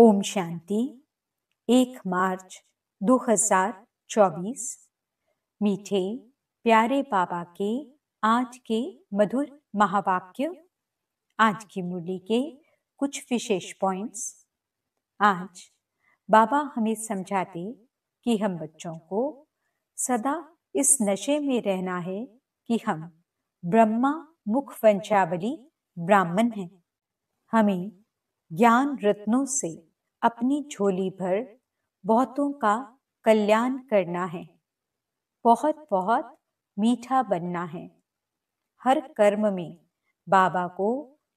ओम शांति एक मार्च 2024 मीठे प्यारे बाबा के आज के मधुर महावाक्य आज की मूली के कुछ विशेष पॉइंट्स आज बाबा हमें समझाते कि हम बच्चों को सदा इस नशे में रहना है कि हम ब्रह्मा मुख वंशावली ब्राह्मण हैं हमें ज्ञान रत्नों से अपनी झोली भर बहुतों का कल्याण करना है बहुत बहुत मीठा बनना है हर कर्म में बाबा को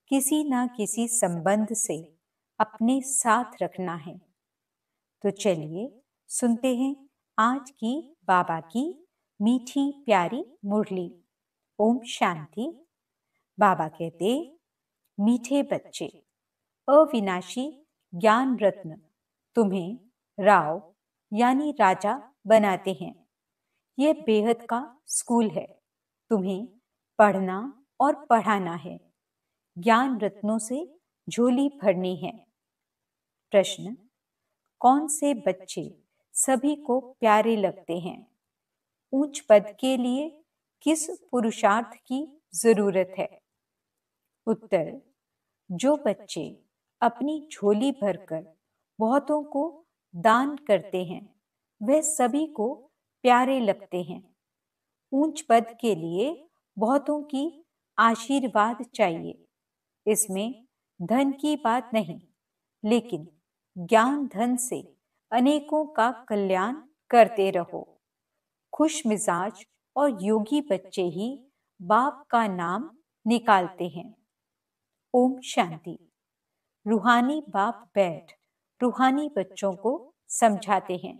किसी ना किसी संबंध से अपने साथ रखना है तो चलिए सुनते हैं आज की बाबा की मीठी प्यारी मुरली ओम शांति बाबा कहते मीठे बच्चे अविनाशी ज्ञान रत्न तुम्हें राव यानी राजा बनाते हैं यह बेहद का स्कूल है तुम्हें पढ़ना और पढ़ाना है ज्ञान रत्नों से झोली भरनी है प्रश्न कौन से बच्चे सभी को प्यारे लगते हैं ऊंच पद के लिए किस पुरुषार्थ की जरूरत है उत्तर जो बच्चे अपनी झोली भरकर बहुतों को दान करते हैं वह सभी को प्यारे लगते हैं ऊंच पद के लिए बहुतों की आशीर्वाद चाहिए इसमें धन की बात नहीं लेकिन ज्ञान धन से अनेकों का कल्याण करते रहो खुश मिजाज और योगी बच्चे ही बाप का नाम निकालते हैं ओम शांति रूहानी बाप बैठ रूहानी बच्चों को समझाते हैं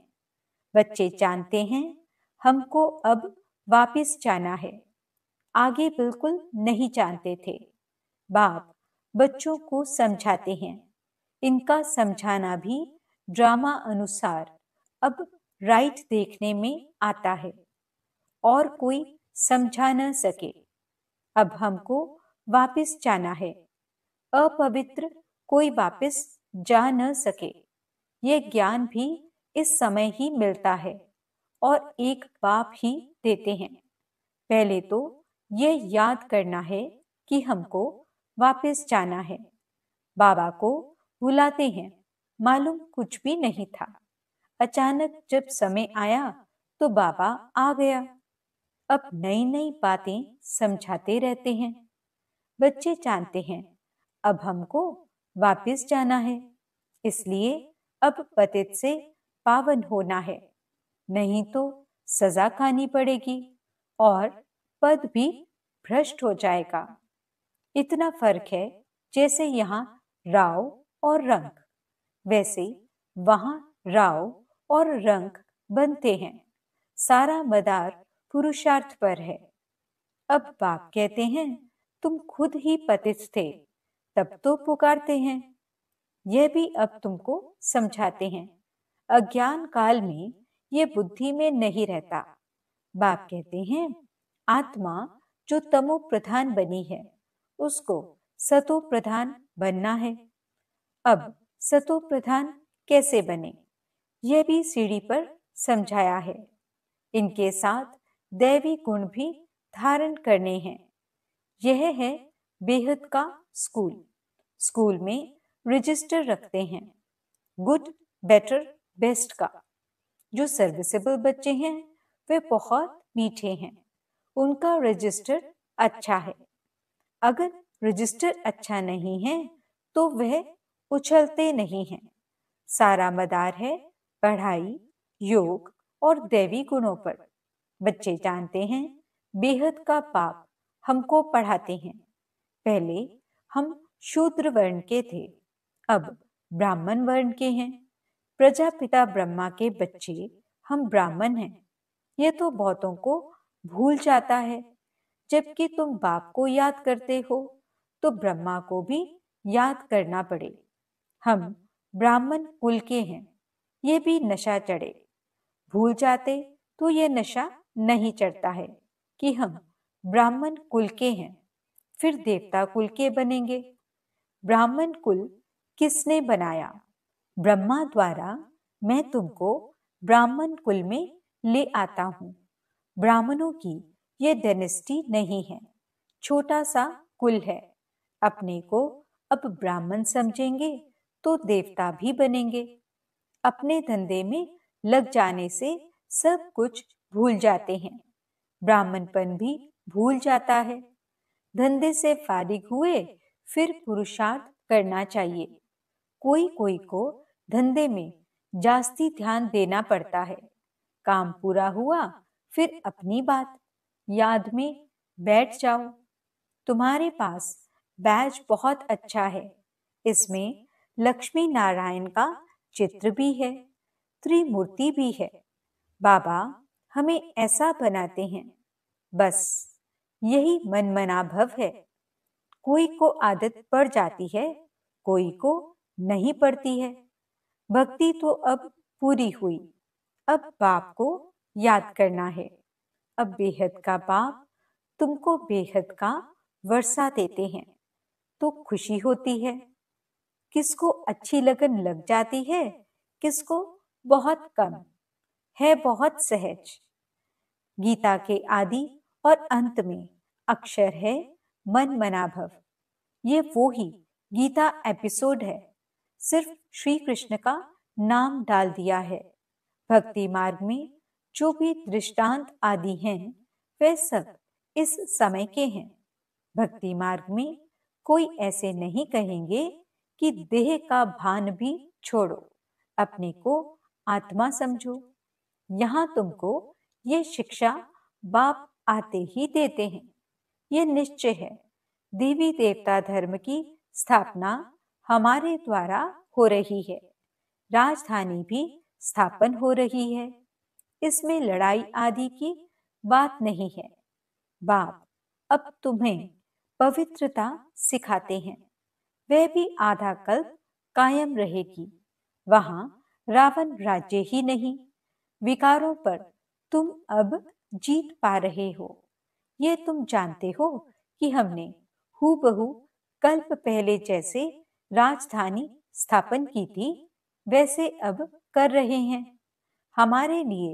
बच्चे जानते हैं हमको अब वापस जाना है आगे बिल्कुल नहीं जानते थे बाप बच्चों को समझाते हैं इनका समझाना भी ड्रामा अनुसार अब राइट देखने में आता है और कोई समझा न सके अब हमको वापस जाना है अपवित्र कोई वापस जा न सके ये ज्ञान भी इस समय ही मिलता है और एक बाप ही देते हैं पहले तो यह याद करना है कि हमको वापस जाना है बाबा को भुलाते हैं मालूम कुछ भी नहीं था अचानक जब समय आया तो बाबा आ गया अब नई नई बातें समझाते रहते हैं बच्चे जानते हैं अब हमको वापिस जाना है इसलिए अब पतित से पावन होना है नहीं तो सजा खानी पड़ेगी और पद भी भ्रष्ट हो जाएगा इतना फर्क है जैसे यहाँ राव और रंग वैसे वहां राव और रंग बनते हैं सारा मदार पुरुषार्थ पर है अब बाप कहते हैं तुम खुद ही पतित थे तब तो पुकारते हैं यह भी अब तुमको समझाते हैं अज्ञान काल में ये बुद्धि में नहीं रहता बाप कहते हैं आत्मा जो तमो प्रधान बनी है उसको सतो प्रधान बनना है अब सतो प्रधान कैसे बने यह भी सीढ़ी पर समझाया है इनके साथ दैवी गुण भी धारण करने हैं यह है बेहद का स्कूल स्कूल में रजिस्टर रखते हैं गुड बेटर बेस्ट का जो सर्विसेबल बच्चे हैं वे बहुत मीठे हैं उनका रजिस्टर अच्छा है अगर रजिस्टर अच्छा नहीं है तो वह उछलते नहीं हैं सारा मदार है पढ़ाई योग और दैवी गुणों पर बच्चे जानते हैं बेहद का पाप हमको पढ़ाते हैं पहले हम शूद्र वर्ण के थे अब ब्राह्मण वर्ण के हैं प्रजापिता ब्रह्मा के बच्चे हम ब्राह्मण हैं यह तो बहुतों को भूल जाता है जबकि तुम बाप को याद करते हो तो ब्रह्मा को भी याद करना पड़े हम ब्राह्मण कुल के हैं ये भी नशा चढ़े भूल जाते तो ये नशा नहीं चढ़ता है कि हम ब्राह्मण कुल के हैं फिर देवता कुल के बनेंगे ब्राह्मण कुल किसने बनाया ब्रह्मा द्वारा मैं तुमको ब्राह्मण कुल में ले आता हूँ ब्राह्मणों की ये डेनेस्टी नहीं है छोटा सा कुल है अपने को अब ब्राह्मण समझेंगे तो देवता भी बनेंगे अपने धंधे में लग जाने से सब कुछ भूल जाते हैं ब्राह्मणपन भी भूल जाता है धंधे से फारिग हुए फिर पुरुषार्थ करना चाहिए कोई कोई को धंधे में जास्ती ध्यान देना पड़ता है काम पूरा हुआ फिर अपनी बात याद में बैठ जाओ तुम्हारे पास बैज बहुत अच्छा है इसमें लक्ष्मी नारायण का चित्र भी है त्रिमूर्ति भी है बाबा हमें ऐसा बनाते हैं बस यही मनमना भव है कोई को आदत पड़ जाती है कोई को नहीं पड़ती है भक्ति तो अब पूरी हुई अब बाप को याद करना है अब बेहद का बाप तुमको बेहद का वर्षा देते हैं तो खुशी होती है किसको अच्छी लगन लग जाती है किसको बहुत कम है बहुत सहज गीता के आदि और अंत में अक्षर है मन मनाभव ये वो ही गीता एपिसोड है सिर्फ श्री कृष्ण का नाम डाल दिया है भक्ति मार्ग में जो भी दृष्टांत आदि हैं वे सब इस समय के हैं भक्ति मार्ग में कोई ऐसे नहीं कहेंगे कि देह का भान भी छोड़ो अपने को आत्मा समझो यहाँ तुमको ये शिक्षा बाप आते ही देते हैं ये निश्चय है देवी देवता धर्म की स्थापना हमारे द्वारा हो रही है राजधानी भी स्थापन हो रही है इसमें लड़ाई आदि की बात नहीं है बाप अब तुम्हें पवित्रता सिखाते हैं वह भी आधा कल्प कायम रहेगी वहां रावण राज्य ही नहीं विकारों पर तुम अब जीत पा रहे हो यह तुम जानते हो कि हमने हूबहू बहू कल्प पहले जैसे राजधानी स्थापन की थी वैसे अब कर रहे हैं हमारे लिए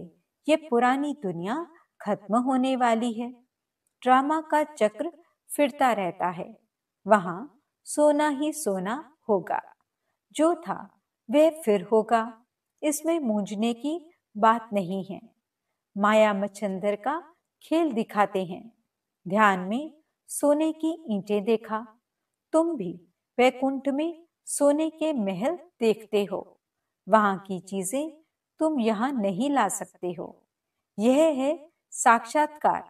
ये पुरानी दुनिया खत्म होने वाली है ड्रामा का चक्र फिरता रहता है वहां सोना ही सोना होगा जो था वह फिर होगा इसमें मूंझने की बात नहीं है माया मच्छंदर का खेल दिखाते हैं ध्यान में सोने की ईंटें देखा तुम भी वैकुंठ में सोने के महल देखते हो वहां की चीजें तुम यहाँ नहीं ला सकते हो यह है साक्षात्कार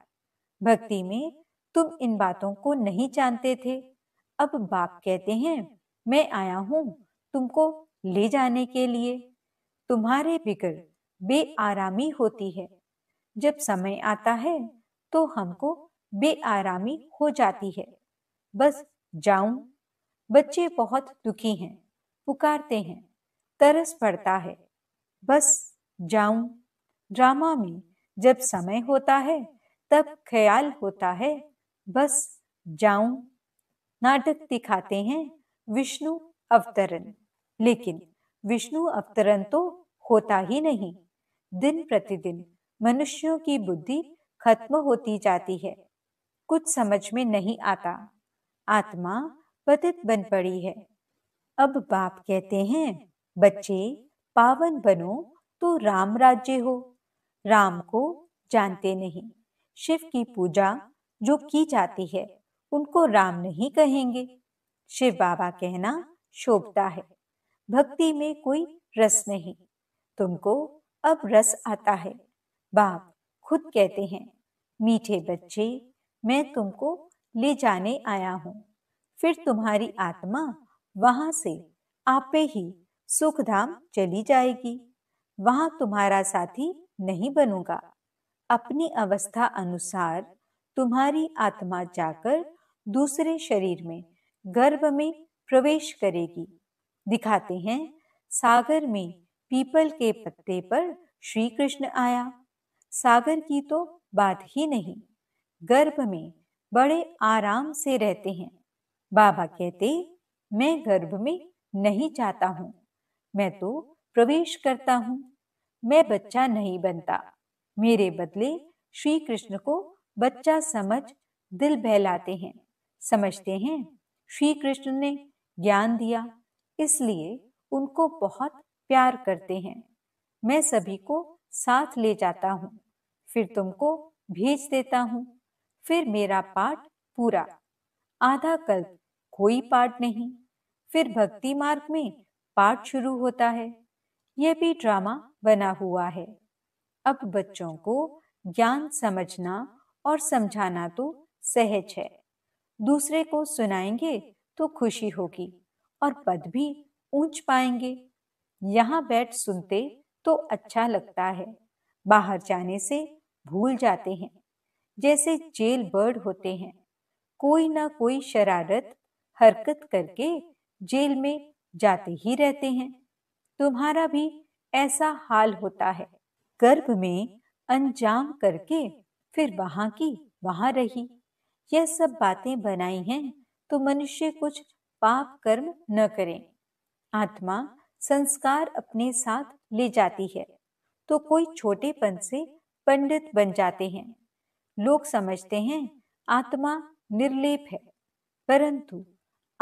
भक्ति में तुम इन बातों को नहीं जानते थे अब बाप कहते हैं मैं आया हूँ तुमको ले जाने के लिए तुम्हारे बिगड़ बेआरामी होती है जब समय आता है तो हमको बेआरामी हो जाती है बस जाऊं बच्चे बहुत दुखी हैं पुकारते हैं तरस पड़ता है बस जाऊं ड्रामा में जब समय होता है तब ख्याल होता है बस जाऊं नाटक दिखाते हैं विष्णु अवतरण लेकिन विष्णु अवतरण तो होता ही नहीं दिन प्रतिदिन मनुष्यों की बुद्धि खत्म होती जाती है कुछ समझ में नहीं आता आत्मा पतित बन पड़ी है अब बाप कहते हैं बच्चे पावन बनो तो राम राज्य हो राम को जानते नहीं शिव की पूजा जो की जाती है उनको राम नहीं कहेंगे शिव बाबा कहना शोभता है भक्ति में कोई रस नहीं तुमको अब रस आता है बाप खुद कहते हैं मीठे बच्चे मैं तुमको ले जाने आया हूँ फिर तुम्हारी आत्मा वहां से आपे ही सुखधाम चली जाएगी वहाँ तुम्हारा साथी नहीं बनूंगा अपनी अवस्था अनुसार तुम्हारी आत्मा जाकर दूसरे शरीर में गर्भ में प्रवेश करेगी दिखाते हैं सागर में पीपल के पत्ते पर श्री कृष्ण आया सागर की तो बात ही नहीं गर्भ में बड़े आराम से रहते हैं बाबा कहते मैं गर्भ में नहीं चाहता हूँ मैं तो प्रवेश करता हूँ मैं बच्चा नहीं बनता मेरे बदले श्री कृष्ण को बच्चा समझ दिल बहलाते हैं समझते हैं श्री कृष्ण ने ज्ञान दिया इसलिए उनको बहुत प्यार करते हैं मैं सभी को साथ ले जाता हूँ फिर तुमको भेज देता हूँ फिर मेरा पाठ पूरा आधा कल्प कोई पाठ नहीं फिर भक्ति मार्ग में पाठ शुरू होता है यह भी ड्रामा बना हुआ है अब बच्चों को ज्ञान समझना और समझाना तो सहज है दूसरे को सुनाएंगे तो खुशी होगी और पद भी ऊंच पाएंगे यहाँ बैठ सुनते तो अच्छा लगता है बाहर जाने से भूल जाते हैं जैसे जेल बर्ड होते हैं कोई ना कोई शरारत हरकत करके जेल में जाते ही रहते हैं तुम्हारा भी ऐसा हाल होता है गर्भ में अंजाम करके फिर वहां की वहां रही यह सब बातें बनाई हैं तो मनुष्य कुछ पाप कर्म न करें आत्मा संस्कार अपने साथ ले जाती है तो कोई छोटेपन से पंडित बन जाते हैं लोग समझते हैं आत्मा निर्लेप है परंतु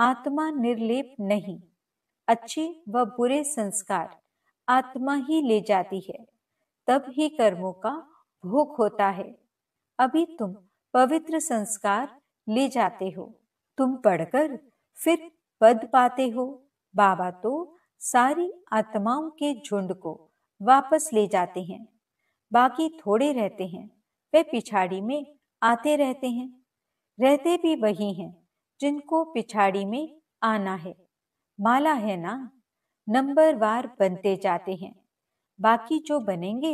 आत्मा निर्लेप नहीं अच्छे व बुरे संस्कार आत्मा ही ले जाती है तब ही कर्मों का भोग होता है अभी तुम पवित्र संस्कार ले जाते हो तुम पढ़कर फिर पद पाते हो बाबा तो सारी आत्माओं के झुंड को वापस ले जाते हैं बाकी थोड़े रहते हैं वे पिछाड़ी में आते रहते हैं रहते भी वही हैं जिनको पिछाड़ी में आना है माला है ना नंबर वार बनते जाते हैं बाकी जो बनेंगे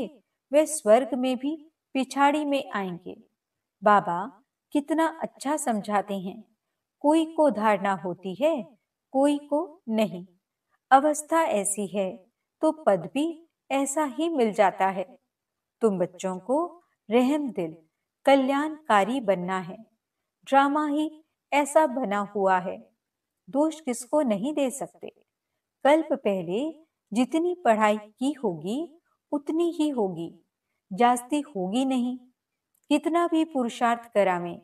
वे स्वर्ग में भी पिछाड़ी में आएंगे बाबा कितना अच्छा समझाते हैं कोई को धारणा होती है कोई को नहीं अवस्था ऐसी है तो पद भी ऐसा ही मिल जाता है तुम बच्चों को रहम दिल कल्याणकारी बनना है ड्रामा ही ऐसा बना हुआ है दोष किसको नहीं दे सकते कल्प पहले जितनी पढ़ाई की होगी उतनी ही होगी जास्ती होगी नहीं कितना भी पुरुषार्थ करा में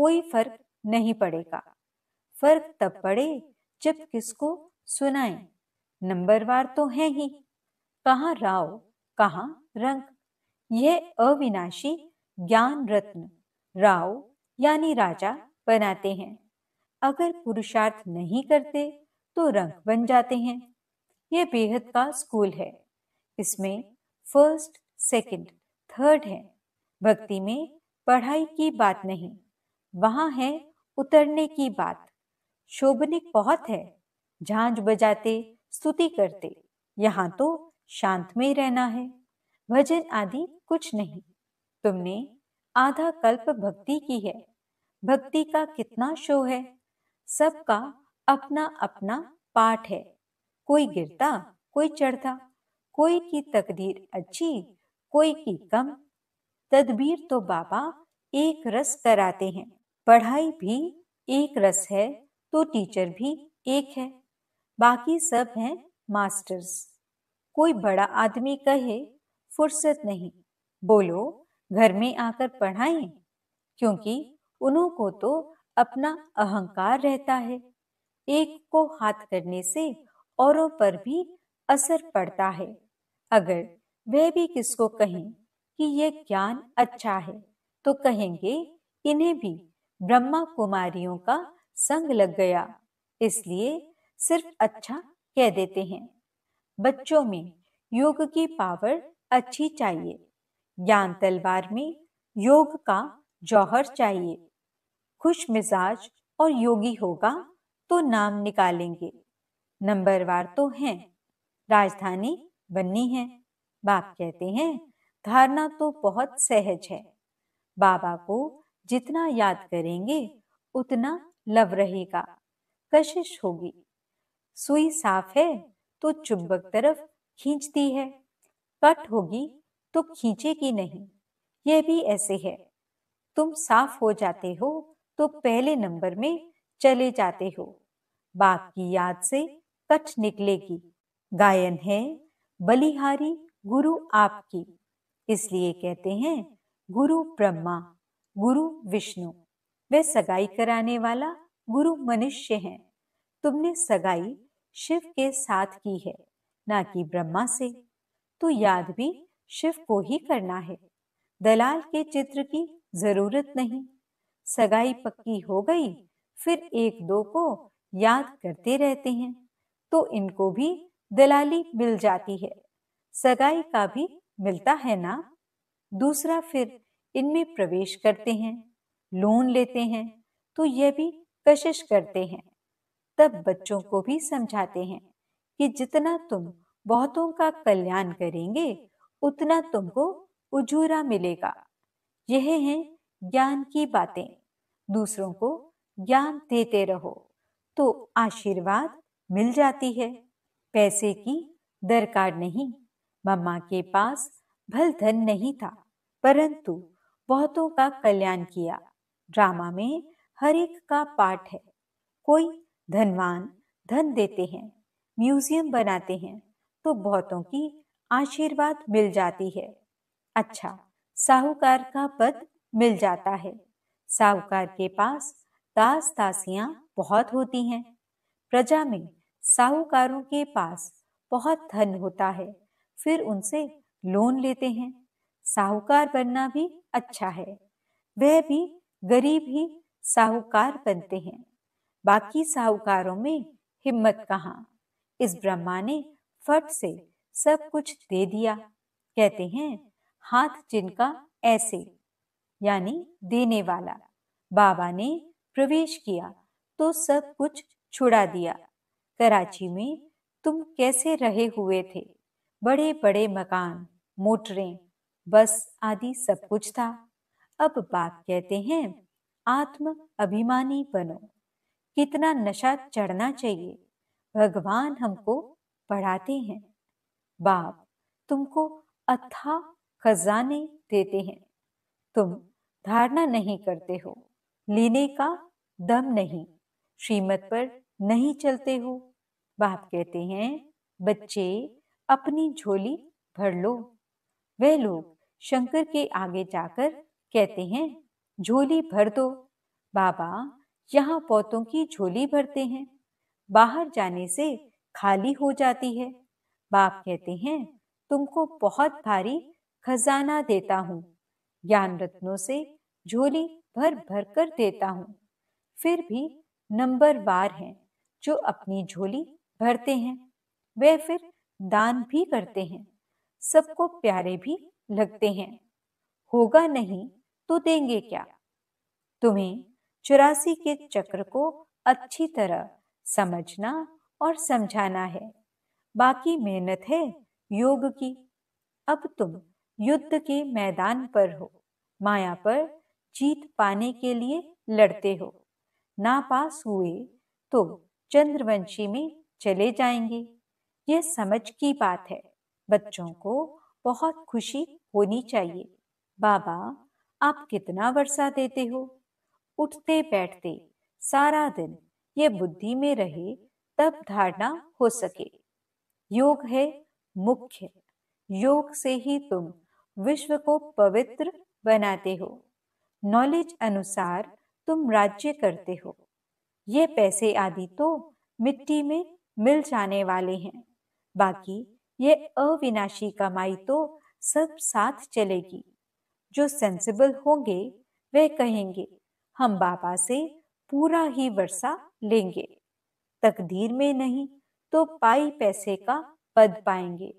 कोई फर्क नहीं पड़ेगा फर्क तब पड़े जब किसको सुनाए नंबरवार तो है ही कहा राव कहा रंग यह अविनाशी ज्ञान रत्न राव यानी राजा बनाते हैं अगर पुरुषार्थ नहीं करते तो रंग बन जाते हैं यह बेहद का स्कूल है इसमें फर्स्ट सेकंड, थर्ड है भक्ति में पढ़ाई की बात नहीं वहां है उतरने की बात शोभनिक बहुत है झांझ बजाते स्तुति करते यहाँ तो शांत में रहना है भजन आदि कुछ नहीं तुमने आधा कल्प भक्ति की है भक्ति का कितना शो है सबका अपना अपना पाठ है कोई गिरता कोई चढ़ता कोई की तकदीर अच्छी कोई की कम तदबीर तो बाबा एक रस कराते हैं पढ़ाई भी एक रस है तो टीचर भी एक है बाकी सब हैं मास्टर्स कोई बड़ा आदमी कहे फुर्सत नहीं बोलो घर में आकर पढ़ाएं क्योंकि उन्हों को तो अपना अहंकार रहता है एक को हाथ करने से औरों पर भी असर पड़ता है अगर वह भी किसको कहें कि यह ज्ञान अच्छा है तो कहेंगे इन्हें भी ब्रह्मा कुमारियों का संग लग गया इसलिए सिर्फ अच्छा कह देते हैं बच्चों में योग की पावर अच्छी चाहिए ज्ञान तलवार में योग का जौहर चाहिए खुश मिजाज और योगी होगा तो नाम निकालेंगे नंबर वार तो हैं राजधानी बननी है बाप कहते हैं धारणा तो बहुत सहज है बाबा को जितना याद करेंगे उतना लव रहेगा कशिश होगी सुई साफ है तो चुंबक तरफ खींचती है कट होगी तो खींचेगी नहीं यह भी ऐसे है तुम साफ हो जाते हो तो पहले नंबर में चले जाते हो बाप की याद से कट निकलेगी गायन है बलिहारी गुरु आपकी इसलिए कहते हैं गुरु ब्रह्मा गुरु विष्णु वे सगाई कराने वाला गुरु मनुष्य हैं तुमने सगाई शिव के साथ की है ना कि ब्रह्मा से तो याद भी शिव को ही करना है दलाल के चित्र की जरूरत नहीं सगाई पक्की हो गई फिर एक दो को याद करते रहते हैं तो इनको भी दलाली मिल जाती है सगाई का भी मिलता है ना दूसरा फिर इनमें प्रवेश करते हैं लोन लेते हैं तो यह भी कशिश करते हैं तब बच्चों को भी समझाते हैं कि जितना तुम बहुतों का कल्याण करेंगे उतना तुमको उजूरा मिलेगा यह है ज्ञान की बातें दूसरों को ज्ञान देते रहो तो आशीर्वाद मिल जाती है पैसे की दरकार नहीं मम्मा के पास भल धन नहीं था परंतु बहुतों का कल्याण किया ड्रामा में हर एक का पाठ है कोई धनवान धन देते हैं म्यूजियम बनाते हैं तो बहुतों की आशीर्वाद मिल जाती है अच्छा साहूकार का पद मिल जाता है साहूकार के पास दास दासियां बहुत होती हैं प्रजा में साहूकारों के पास बहुत धन होता है फिर उनसे लोन लेते हैं साहूकार बनना भी अच्छा है वह भी गरीब ही साहूकार बनते हैं बाकी साहूकारों में हिम्मत कहाँ इस ब्रह्मा ने फट से सब कुछ दे दिया कहते हैं हाथ जिनका ऐसे यानी देने वाला बाबा ने प्रवेश किया तो सब कुछ छुड़ा दिया कराची में तुम कैसे रहे हुए थे बड़े बड़े मकान मोटरें बस आदि सब कुछ था अब बाप कहते हैं आत्म अभिमानी बनो कितना नशा चढ़ना चाहिए भगवान हमको पढ़ाते हैं बाप तुमको अथा खजाने देते हैं तुम धारणा नहीं करते हो लेने का दम नहीं श्रीमत पर नहीं चलते हो बाप कहते हैं बच्चे अपनी झोली भर लो वे लोग शंकर के आगे जाकर कहते हैं झोली भर दो बाबा यहाँ पौतों की झोली भरते हैं बाहर जाने से खाली हो जाती है बाप कहते हैं तुमको बहुत भारी खजाना देता हूँ ज्ञान रत्नों से झोली भर भर कर देता हूँ फिर भी नंबर नंबरवार हैं जो अपनी झोली भरते हैं वे फिर दान भी करते हैं सबको प्यारे भी लगते हैं होगा नहीं तो देंगे क्या तुम्हें चौरासी के चक्र को अच्छी तरह समझना और समझाना है बाकी मेहनत है योग की अब तुम युद्ध के मैदान पर हो माया पर जीत पाने के लिए लड़ते हो ना पास हुए तो चंद्रवंशी में चले जाएंगे ये समझ की बात है बच्चों को बहुत खुशी होनी चाहिए बाबा आप कितना वर्षा देते हो उठते बैठते सारा दिन ये बुद्धि में रहे तब धारणा हो सके योग है मुख्य योग से ही तुम विश्व को पवित्र बनाते हो नॉलेज अनुसार तुम राज्य करते हो ये पैसे आदि तो मिट्टी में मिल जाने वाले हैं बाकी ये अविनाशी कमाई तो सब साथ चलेगी जो सेंसिबल होंगे वे कहेंगे हम बाबा से पूरा ही वर्षा लेंगे तकदीर में नहीं तो पाई पैसे का पद पाएंगे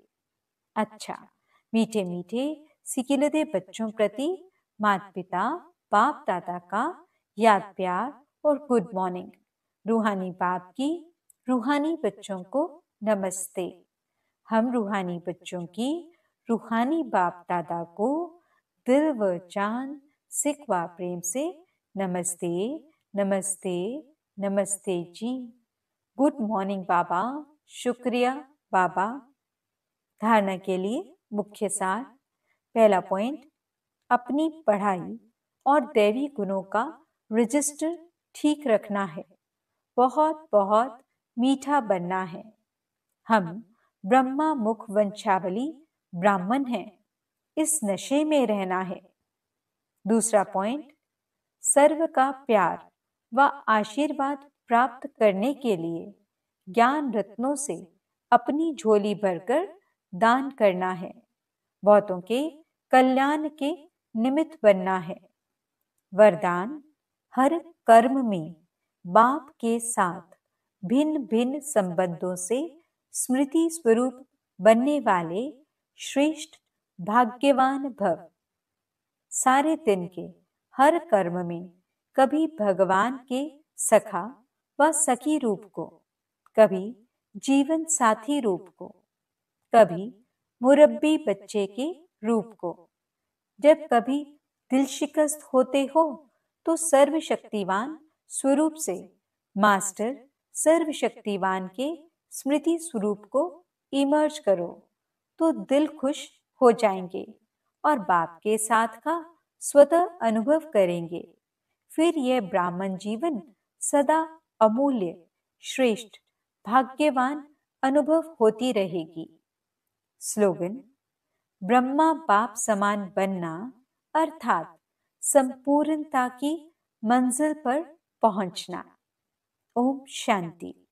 अच्छा मीठे मीठे सिकिलदे बच्चों प्रति माता पिता बाप दादा का याद प्यार और गुड मॉर्निंग रूहानी बाप की रूहानी बच्चों को नमस्ते हम रूहानी बच्चों की रूहानी बाप दादा को दिल व जान व प्रेम से नमस्ते नमस्ते नमस्ते जी गुड मॉर्निंग बाबा शुक्रिया बाबा धारणा के लिए मुख्य सार पहला पॉइंट अपनी पढ़ाई और दैवी गुणों का रजिस्टर ठीक रखना है बहुत बहुत मीठा बनना है हम ब्रह्मा मुख वंशावली ब्राह्मण हैं इस नशे में रहना है दूसरा पॉइंट सर्व का प्यार व आशीर्वाद प्राप्त करने के लिए ज्ञान रत्नों से अपनी झोली भरकर दान करना है बहुतों के कल्याण के निमित्त बनना है वरदान हर कर्म में बाप के साथ भिन्न भिन्न संबंधों से स्मृति स्वरूप बनने वाले श्रेष्ठ भाग्यवान भव सारे दिन के हर कर्म में कभी भगवान के सखा व सखी रूप को कभी जीवन साथी रूप को कभी मुरब्बी बच्चे के रूप को जब कभी दिल शिकस्त होते हो तो सर्वशक्तिवान स्वरूप से मास्टर सर्वशक्तिवान के स्मृति स्वरूप को इमर्ज करो तो दिल खुश हो जाएंगे और बाप के साथ का स्वतः अनुभव करेंगे फिर यह ब्राह्मण जीवन सदा अमूल्य श्रेष्ठ भाग्यवान अनुभव होती रहेगी स्लोगन ब्रह्मा बाप समान बनना अर्थात संपूर्णता की मंजिल पर पहुंचना ओम शांति